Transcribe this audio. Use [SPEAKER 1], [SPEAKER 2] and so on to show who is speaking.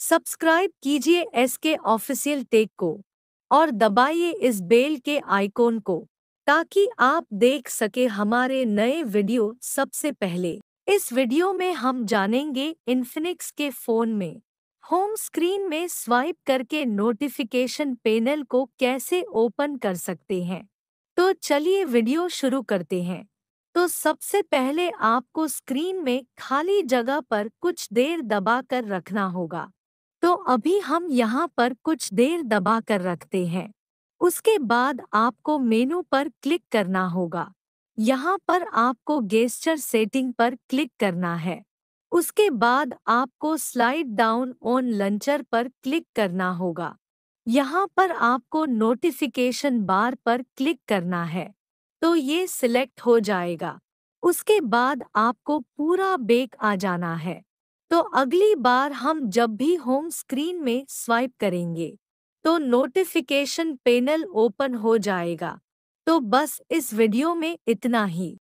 [SPEAKER 1] subscribe कीजिए SK official take को और दबाइए इस बेल के आइकॉन को ताकि आप देख सके हमारे नए वीडियो सबसे पहले इस वीडियो में हम जानेंगे इन्फिनिक्स के फोन में होम स्क्रीन में स्वाइप करके नोटिफिकेशन पैनल को कैसे ओपन कर सकते हैं तो चलिए वीडियो शुरू करते हैं तो सबसे पहले आपको स्क्रीन में खाली जगह पर कुछ देर दबा कर रखना होगा तो अभी हम यहाँ पर कुछ देर दबा कर रखते हैं उसके बाद आपको मेनू पर क्लिक करना होगा यहाँ पर आपको गेस्टर सेटिंग पर क्लिक करना है उसके बाद आपको स्लाइड डाउन ऑन लंचर पर क्लिक करना होगा यहाँ पर आपको नोटिफिकेशन बार पर क्लिक करना है तो ये सिलेक्ट हो जाएगा उसके बाद आपको पूरा बेक आ जाना है तो अगली बार हम जब भी होम स्क्रीन में स्वाइप करेंगे तो नोटिफिकेशन पैनल ओपन हो जाएगा तो बस इस वीडियो में इतना ही